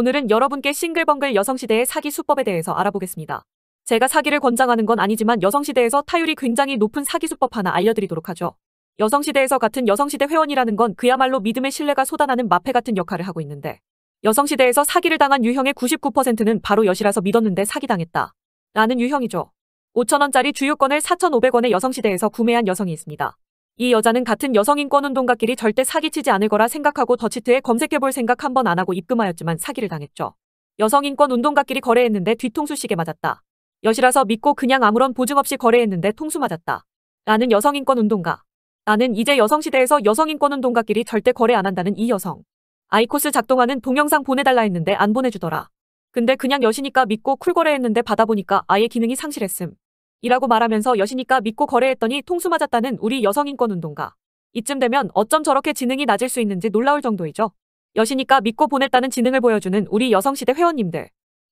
오늘은 여러분께 싱글벙글 여성시대의 사기 수법에 대해서 알아보겠습니다. 제가 사기를 권장하는 건 아니지만 여성시대에서 타율이 굉장히 높은 사기 수법 하나 알려드리도록 하죠. 여성시대에서 같은 여성시대 회원이라는 건 그야말로 믿음의 신뢰가 쏟아나는 마패 같은 역할을 하고 있는데 여성시대에서 사기를 당한 유형의 99%는 바로 여시라서 믿었는데 사기당했다. 라는 유형이죠. 5천원짜리 주유권을 4,500원에 여성시대에서 구매한 여성이 있습니다. 이 여자는 같은 여성인권운동가끼리 절대 사기치지 않을 거라 생각하고 더치트에 검색해볼 생각 한번안 하고 입금하였지만 사기를 당했죠. 여성인권운동가끼리 거래했는데 뒤통수 시계 맞았다. 여시라서 믿고 그냥 아무런 보증 없이 거래했는데 통수 맞았다. 나는 여성인권운동가. 나는 이제 여성시대에서 여성인권운동가끼리 절대 거래 안 한다는 이 여성. 아이코스 작동하는 동영상 보내달라 했는데 안 보내주더라. 근데 그냥 여시니까 믿고 쿨거래했는데 받아보니까 아예 기능이 상실했음. 이라고 말하면서 여시니까 믿고 거래했더니 통수 맞았다는 우리 여성인권운동가. 이쯤 되면 어쩜 저렇게 지능이 낮을 수 있는지 놀라울 정도이죠. 여시니까 믿고 보냈다는 지능을 보여주는 우리 여성시대 회원님들.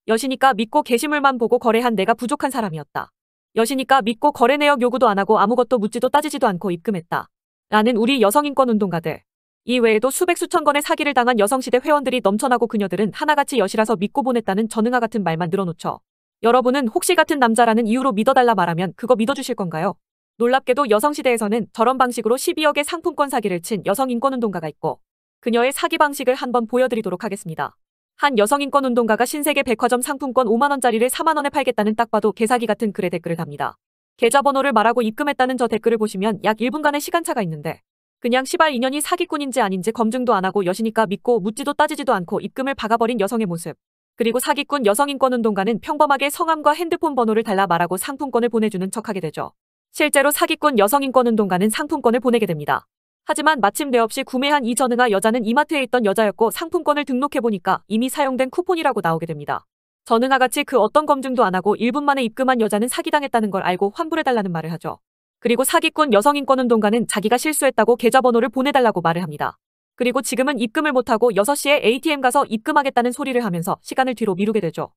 여시니까 믿고 게시물만 보고 거래한 내가 부족한 사람이었다. 여시니까 믿고 거래 내역 요구도 안 하고 아무것도 묻지도 따지지도 않고 입금했다. 라는 우리 여성인권운동가들. 이 외에도 수백 수천 건의 사기를 당한 여성시대 회원들이 넘쳐나고 그녀들은 하나같이 여시라서 믿고 보냈다는 전능아 같은 말만 늘어놓죠. 여러분은 혹시 같은 남자라는 이유로 믿어달라 말하면 그거 믿어주실 건가요? 놀랍게도 여성시대에서는 저런 방식으로 12억의 상품권 사기를 친 여성인권운동가가 있고 그녀의 사기 방식을 한번 보여드리도록 하겠습니다. 한 여성인권운동가가 신세계 백화점 상품권 5만원짜리를 4만원에 팔겠다는 딱 봐도 개사기 같은 글에 댓글을 답니다. 계좌번호를 말하고 입금했다는 저 댓글을 보시면 약 1분간의 시간차가 있는데 그냥 시발 인연이 사기꾼인지 아닌지 검증도 안 하고 여시니까 믿고 묻지도 따지지도 않고 입금을 박아버린 여성의 모습. 그리고 사기꾼 여성인권운동가는 평범하게 성함과 핸드폰 번호를 달라 말하고 상품권을 보내주는 척하게 되죠. 실제로 사기꾼 여성인권운동가는 상품권을 보내게 됩니다. 하지만 마침 대 없이 구매한 이 전응아 여자는 이마트에 있던 여자였고 상품권을 등록해보니까 이미 사용된 쿠폰이라고 나오게 됩니다. 전응아같이 그 어떤 검증도 안 하고 1분 만에 입금한 여자는 사기당했다는 걸 알고 환불해달라는 말을 하죠. 그리고 사기꾼 여성인권운동가는 자기가 실수했다고 계좌번호를 보내달라고 말을 합니다. 그리고 지금은 입금을 못하고 6시에 ATM 가서 입금하겠다는 소리를 하면서 시간을 뒤로 미루게 되죠.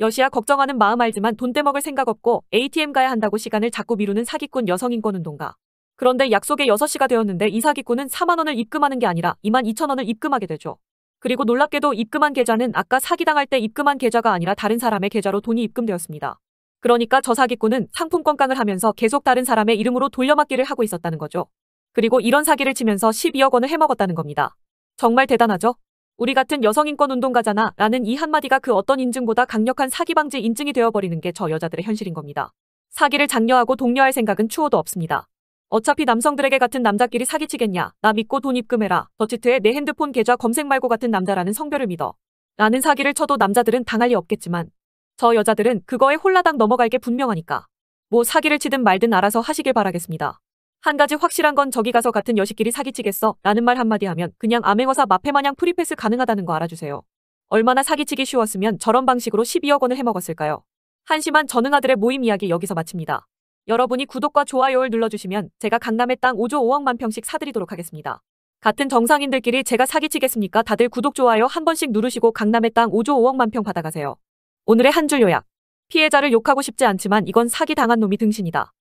여시야 걱정하는 마음 알지만 돈 떼먹을 생각 없고 ATM 가야 한다고 시간을 자꾸 미루는 사기꾼 여성인권운동가. 그런데 약속의 6시가 되었는데 이 사기꾼은 4만원을 입금하는 게 아니라 2만 2천원을 입금하게 되죠. 그리고 놀랍게도 입금한 계좌는 아까 사기당할 때 입금한 계좌가 아니라 다른 사람의 계좌로 돈이 입금되었습니다. 그러니까 저 사기꾼은 상품권 깡을 하면서 계속 다른 사람의 이름으로 돌려막기를 하고 있었다는 거죠. 그리고 이런 사기를 치면서 12억 원을 해먹었다는 겁니다. 정말 대단하죠? 우리 같은 여성인권운동가잖아 라는 이 한마디가 그 어떤 인증보다 강력한 사기방지 인증이 되어버리는 게 저 여자들의 현실인 겁니다. 사기를 장려하고 독려할 생각은 추호도 없습니다. 어차피 남성들에게 같은 남자끼리 사기치겠냐 나 믿고 돈 입금해라 더치트의내 핸드폰 계좌 검색 말고 같은 남자라는 성별을 믿어 라는 사기를 쳐도 남자들은 당할 리 없겠지만 저 여자들은 그거에 홀라당 넘어갈 게 분명하니까 뭐 사기를 치든 말든 알아서 하시길 바라겠습니다. 한 가지 확실한 건 저기 가서 같은 여식끼리 사기치겠어 라는 말 한마디 하면 그냥 암행어사 마페마냥 프리패스 가능하다는 거 알아주세요. 얼마나 사기치기 쉬웠으면 저런 방식으로 12억 원을 해먹었을까요? 한심한 전능아들의 모임 이야기 여기서 마칩니다. 여러분이 구독과 좋아요를 눌러주시면 제가 강남의 땅 5조 5억만 평씩 사드리도록 하겠습니다. 같은 정상인들끼리 제가 사기치겠습니까? 다들 구독, 좋아요 한 번씩 누르시고 강남의 땅 5조 5억만 평 받아가세요. 오늘의 한 줄 요약. 피해자를 욕하고 싶지 않지만 이건 사기 당한 놈이 등신이다.